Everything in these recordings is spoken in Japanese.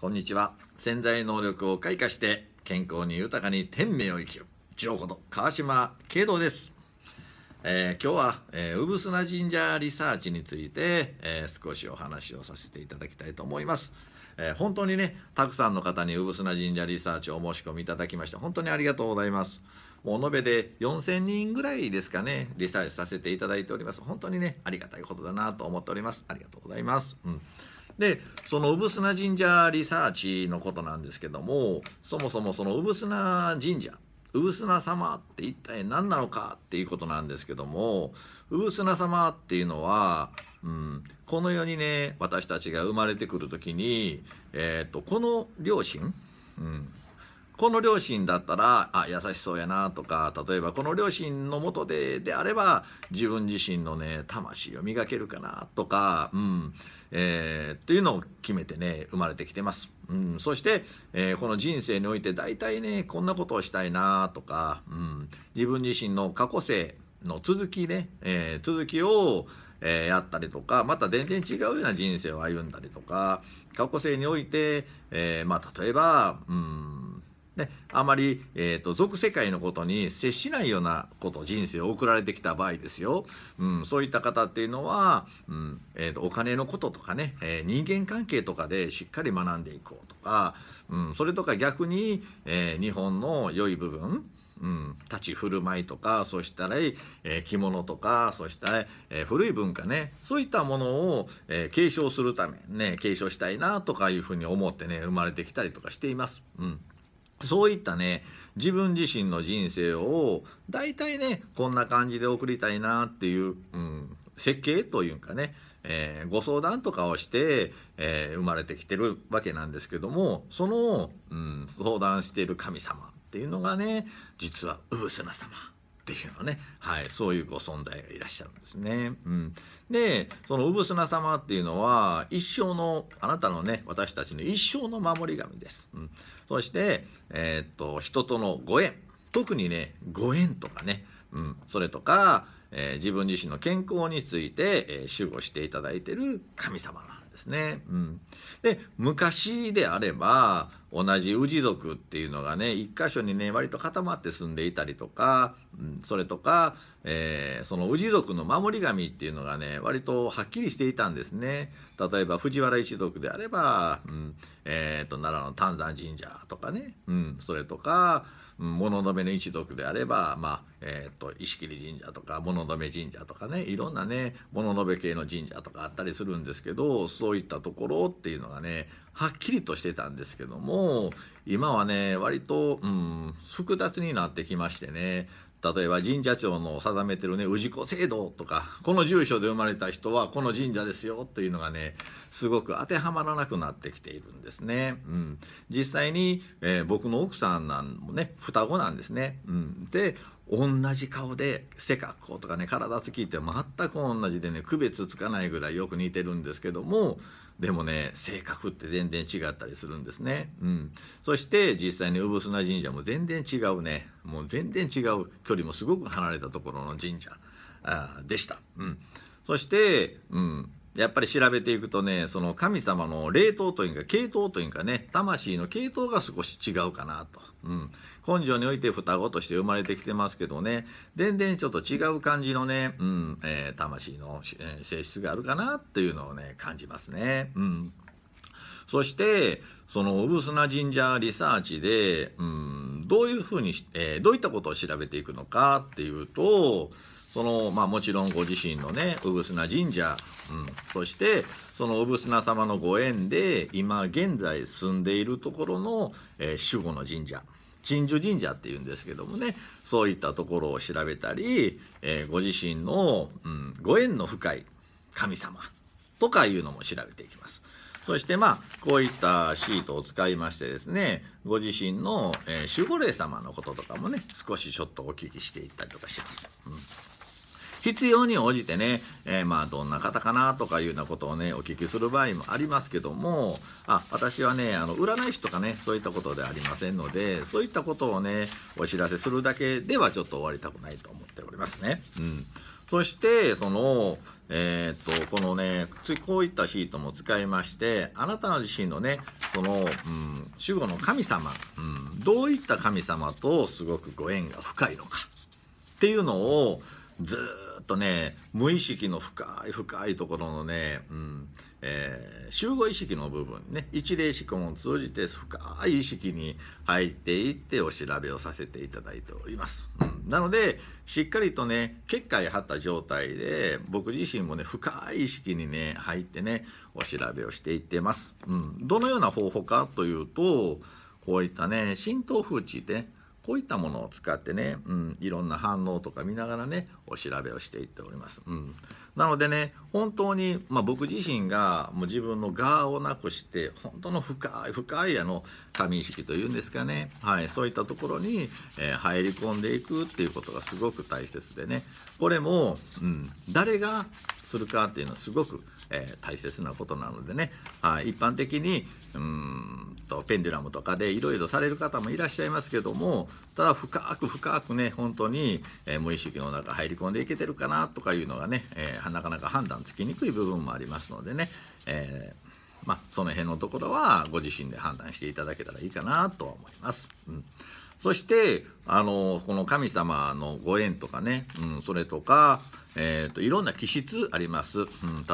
こんにちは潜在能力を開花して健康に豊かに天命を生きる情報と川島慶道です、えー、今日は、え産砂神社リサーチについて、えー、少しお話をさせていただきたいと思います、えー、本当にねたくさんの方に産砂神社リサーチをお申し込みいただきまして本当にありがとうございますもう延べで4000人ぐらいですかねリサーチさせていただいております本当にねありがたいことだなと思っておりますありがとうございます、うんでその産砂神社リサーチのことなんですけどもそもそもその産砂神社産砂様って一体何なのかっていうことなんですけども産砂様っていうのは、うん、この世にね私たちが生まれてくる時に、えーと、とこの両親、うん、この両親だったらあ優しそうやなとか例えばこの両親のもとでであれば自分自身のね魂を磨けるかなとか、うんえー、っていうのを決めてね生まれてきてます。うん、そして、えー、この人生において大体ねこんなことをしたいなとか、うん、自分自身の過去性の続きね、えー、続きを、えー、やったりとかまた全然違うような人生を歩んだりとか過去性において、えー、まあ、例えば、うんであまり、えーと、俗世界のことに接しないようなこと人生を送られてきた場合ですよ、うん、そういった方っていうのは、うんえーと、とお金のこととかね、えー、人間関係とかでしっかり学んでいこうとか、うん、それとか逆に、えー、日本の良い部分うん、立ち振る舞いとかそしたら、えー、着物とかそしたら、えー、古い文化ねそういったものを、えー、継承するためね継承したいなとかいうふうに思ってね生まれてきたりとかしています。うんそういったね自分自身の人生を大体ねこんな感じで送りたいなっていう、うん、設計というかね、えー、ご相談とかをして、えー、生まれてきてるわけなんですけどもその、うん、相談している神様っていうのがね実はうぶすな様。っていうのね、はい、そういうご存在がいらっしゃるんですね。うん、でその産砂様っていうのは一生のあなたのね私たちの一生の守り神です。うん、そして、えー、っと人とのご縁特にねご縁とかね、うん、それとか、えー、自分自身の健康について、えー、守護していただいてる神様なんですね。うん、で昔であれば同じ氏族っていうのがね一箇所にね割と固まって住んでいたりとか、うん、それとか、えー、その氏族の守り神っていうのがね割とはっきりしていたんですね例えば藤原一族であれば、うんえーと、奈良の丹山神社とかね、うん、それとか物留の一族であれば、まあえーと、石切神社とか物留神社とかねいろんなね物留系の神社とかあったりするんですけどそういったところっていうのがねはっきりとしてたんですけども今はね割と、うん、複雑になってきましてね例えば神社庁の定めてるね氏子制度とかこの住所で生まれた人はこの神社ですよというのがねすごく当てはまらなくなってきているんですね。うん、実際に、えー、僕の奥さんなんもね双子なんですね。うん、で同じ顔で背格好とかね体つきって全く同じでね区別つかないぐらいよく似てるんですけどもでもね性格って全然違ったりするんですね、うん、そして実際に産砂神社も全然違うねもう全然違う距離もすごく離れたところの神社あでした、うん、そして、うん、やっぱり調べていくとねその神様の冷凍というか系統というかね魂の系統が少し違うかなと、うん、根性において双子として生まれてきてますけどね全然ちょっと違う感じのね、うんえー、魂の、えー、性質があるかなっていうのをね感じますね。うんそしてその産砂神社リサーチで、うん、どういうふうに、えー、どういったことを調べていくのかっていうとそのまあ、もちろんご自身のね産砂神社、うん、そしてその産砂様のご縁で今現在住んでいるところの、えー、守護の神社鎮守神社っていうんですけどもねそういったところを調べたり、えー、ご自身の、うん、ご縁の深い神様とかいうのも調べていきます。そしてまあこういったシートを使いましてですねご自身の、え守護霊様のこととかもね少しちょっとお聞きしていったりとかします。うん必要に応じてね、えー、まあどんな方かなとかいうようなことをねお聞きする場合もありますけどもあ私はねあの占い師とかねそういったことでありませんのでそういったことをねお知らせするだけではちょっと終わりたくないと思っておりますね。うんそして、その、えー、っと、このね、こういったシートも使いまして、あなたの自身のね、その、うん、守護の神様、うん、どういった神様とすごくご縁が深いのかっていうのを、ずっっとね無意識の深い深いところのね、うんえー、集合意識の部分ね一例思考を通じて深い意識に入っていってお調べをさせていただいております、うん、なのでしっかりとね結界張った状態で僕自身もね深い意識にね入ってねお調べをしていってます、うん、どのような方法かというとこういったね浸透風地ってねこういったものを使ってね、うん、いろんな反応とか見ながらねお調べをしていっております。うん、なのでね本当に、まあ、僕自身がもう自分の側をなくして本当の深い深いあの多紙意識というんですかね、はい、そういったところに、えー、入り込んでいくっていうことがすごく大切でねこれも、うん、誰がするかっていうのはすごく、えー、大切なことなのでね、はい、一般的にうんとペンデュラムとかでいろいろされる方もいらっしゃいますけどもただ深く深くね本当に、えー、無意識の中入り込んでいけてるかなとかいうのがね、えー、なかなか判断つきにくい部分もありますのでね、えーまあ、その辺のところはご自身で判断していただけたらいいかなとは思います。うんそしてあのこの神様のご縁とかね、うん、それとか、えーと、いろんな気質あります、うん、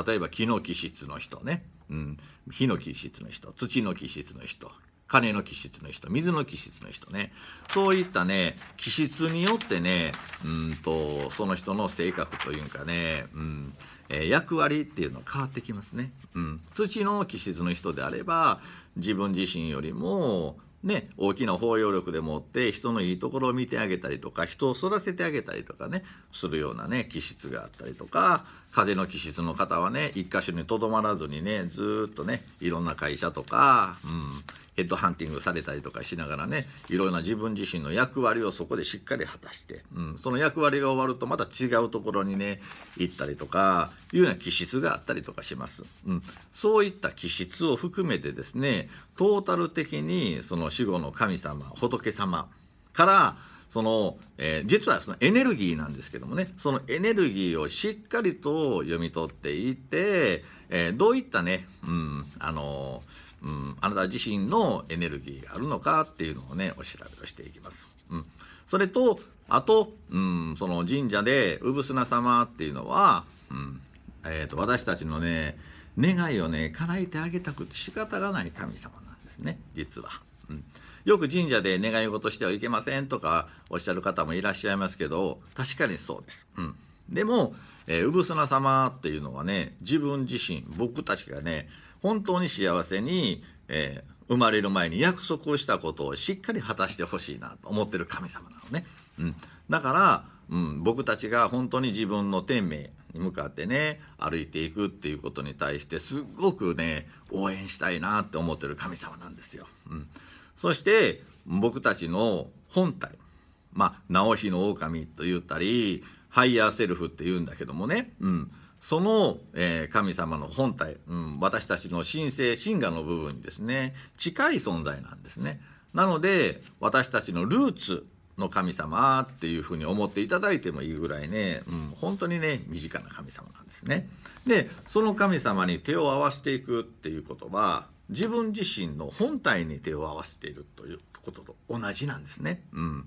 例えば木の気質の人ね、うん、火の気質の人土の気質の人金の気質の人水の気質の人ねそういったね気質によってねうんとその人の性格というかね、うんえー、役割っていうのは変わってきますね、うん、土の気質の人であれば自分自身よりもね、大きな包容力でもって人のいいところを見てあげたりとか人を育ててあげたりとかねするようなね気質があったりとか風の気質の方はね一箇所にとどまらずにねずっとねいろんな会社とか、うん、ヘッドハンティングされたりとかしながらねいろろな自分自身の役割をそこでしっかり果たして、うん、その役割が終わるとまた違うところにね行ったりとかいうような気質があったりとかします、うん、そういった気質を含めてですねトータル的にその死後の神様仏様からその、えー、実はそのエネルギーなんですけどもねそのエネルギーをしっかりと読み取っていて、えー、どういったね、うんあのうん、あなた自身のエネルギーがあるのかっていうのをねお調べをしていきます。うん、それとあと、うん、その神社で産砂様っていうのは、うんえーと私たちのね願いをね叶えてあげたくて仕方がない神様なんですね実は。うんよく神社で願い事してはいけませんとかおっしゃる方もいらっしゃいますけど確かにそうです。うん、でも、えー、産砂様っていうのはね自分自身僕たちがね本当に幸せに、えー、生まれる前に約束をしたことをしっかり果たしてほしいなと思ってる神様なのね。うん、だから、うん、僕たちが本当に自分の天命に向かってね歩いていくっていうことに対してすっごくね応援したいなって思ってる神様なんですよ。うんそして僕たちの本体まあ直しの狼と言ったりハイヤーセルフって言うんだけどもね、うん、その、えー、神様の本体、うん、私たちの神聖神我の部分にですね近い存在なんですね。なので私たちのルーツの神様っていうふうに思っていただいてもいいぐらいね、うん、本当にね身近な神様なんですね。でその神様に手を合わせていくっていうことは自分自身の本体に手を合わせているということと同じなんですね。うん、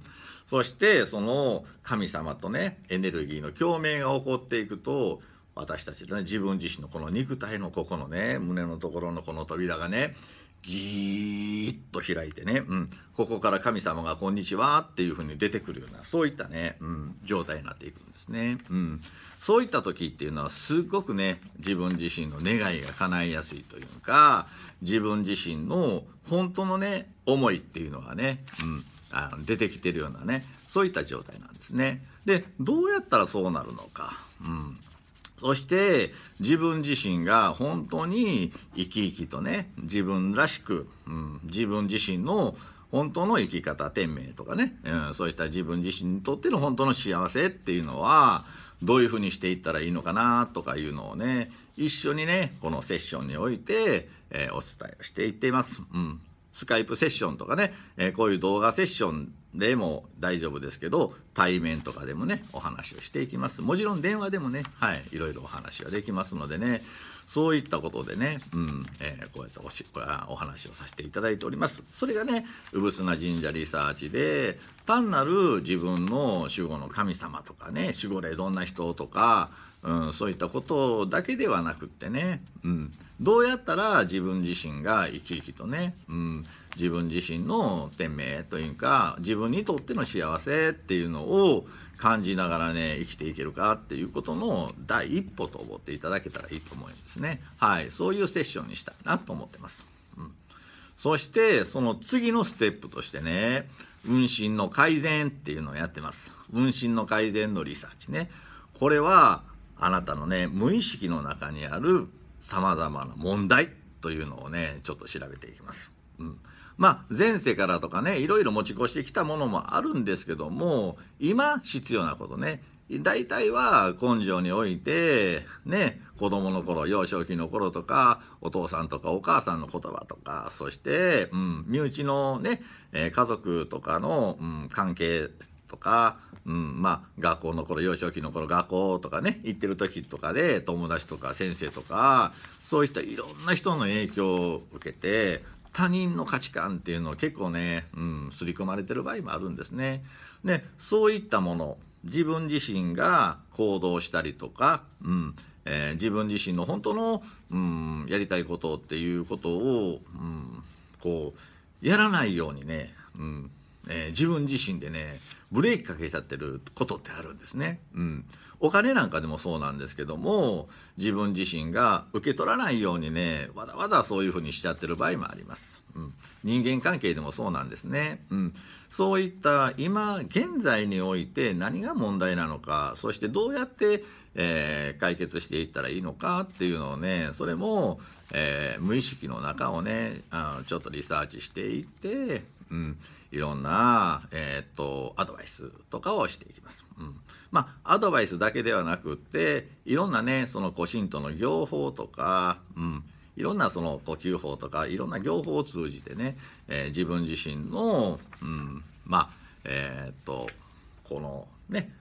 そしてその神様とねエネルギーの共鳴が起こっていくと私たちの、ね、自分自身のこの肉体のここのね胸のところのこの扉がねギーッと開いてね、うん、ここから神様が「こんにちは」っていうふうに出てくるようなそういったね、うん、状態になっていくんですね、うん、そういった時っていうのはすっごくね自分自身の願いが叶いやすいというか自分自身の本当のね思いっていうのがね、うん、あの出てきてるようなねそういった状態なんですね。でどうやったらそうなるのか、うん、そして自分自身が本当に生き生きとね自分らしく、うん、自分自身の本当の生き方天命とかね、うん、そうした自分自身にとっての本当の幸せっていうのはどういうふうにしていったらいいのかなとかいうのをね一緒にねこのセッションにおいて、えー、お伝えをしていっています。うんスカイプセッションとかね、えー、こういう動画セッションでも大丈夫ですけど対面とかでもねお話をしていきますもちろん電話でもねはいいろいろお話ができますのでねそういったことでね、うんえー、こうやっておしお話をさせていただいておりますそれがねうぶすな神社リサーチで単なる自分の守護の神様とかね守護霊どんな人とか、うん、そういったことだけではなくってね、うん、どうやったら自分自身が生き生きとね、うん自分自身の天命というか自分にとっての幸せっていうのを感じながらね生きていけるかっていうことの第一歩と思っていただけたらいいと思うんですねはいそういうセッションにしたいなと思ってます、うん、そしてその次のステップとしてね運針の改善っていうのをやってます運針の改善のリサーチねこれはあなたのね無意識の中にあるさまざまな問題というのをねちょっと調べていきますうん、まあ前世からとかねいろいろ持ち越してきたものもあるんですけども今必要なことね大体は根性においてね子供の頃幼少期の頃とかお父さんとかお母さんの言葉とかそして、うん、身内のね、え家族とかの、うん、関係とか、うん、まあ学校の頃幼少期の頃学校とかね行ってる時とかで友達とか先生とかそういったいろんな人の影響を受けて他人の価値観っていうのを結構ね、うん、刷り込まれてる場合もあるんですね。でそういったもの自分自身が行動したりとか、うんえー、自分自身の本当の、うん、やりたいことっていうことを、うん、こうやらないようにね、うん、えー、自分自身でねブレーキかけちゃってることってあるんですね。うん、お金なんかでもそうなんですけども自分自身が受け取らないようにねわざわざそういうふうにしちゃってる場合もあります。うん、人間関係でもそうなんですね、うん、そういった今現在において何が問題なのかそしてどうやって、えー、解決していったらいいのかっていうのをねそれも、えー、無意識の中をねあのちょっとリサーチしていって、うん、いろんな、えーと、アドバイスとかをしていきます。うん、まあアドバイスだけではなくっていろんなねその古神との行法とか、うん、いろんなその呼吸法とかいろんな行法を通じてね、えー、自分自身の、うん、まあえっ、ー、とこのね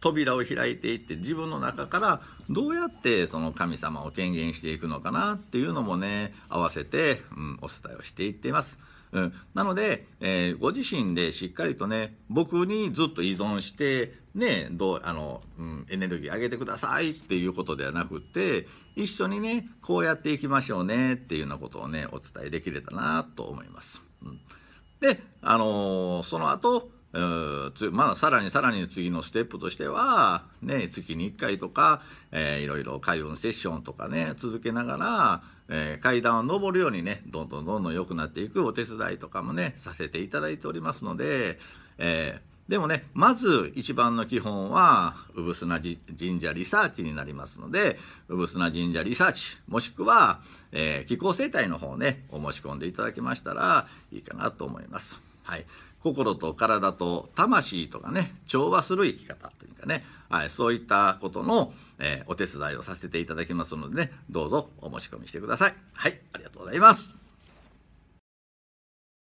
扉を開いていって自分の中からどうやってその神様を権限していくのかなっていうのもね合わせて、うん、お伝えをしていっています。うん、なので、えー、ご自身でしっかりとね僕にずっと依存してねどうあの、うん、エネルギー上げてくださいっていうことではなくって一緒にねこうやっていきましょうねっていうようなことをねお伝えできれたなと思います。うん、で、あのー、その後まあ、さらにさらに次のステップとしては、ね、月に1回とか、えー、いろいろ開運セッションとかね続けながら、えー、階段を上るようにねどんどんどんどん良くなっていくお手伝いとかもねさせていただいておりますので、えー、でもねまず一番の基本は産砂神社リサーチになりますので産砂神社リサーチもしくは、えー、気候生態の方ねお申し込んでいただきましたらいいかなと思います。はい心と体と魂とかね調和する生き方というかね、はい、そういったことの、えー、お手伝いをさせていただきますので、ね、どうぞお申し込みしてください。はい、ありがとうございます。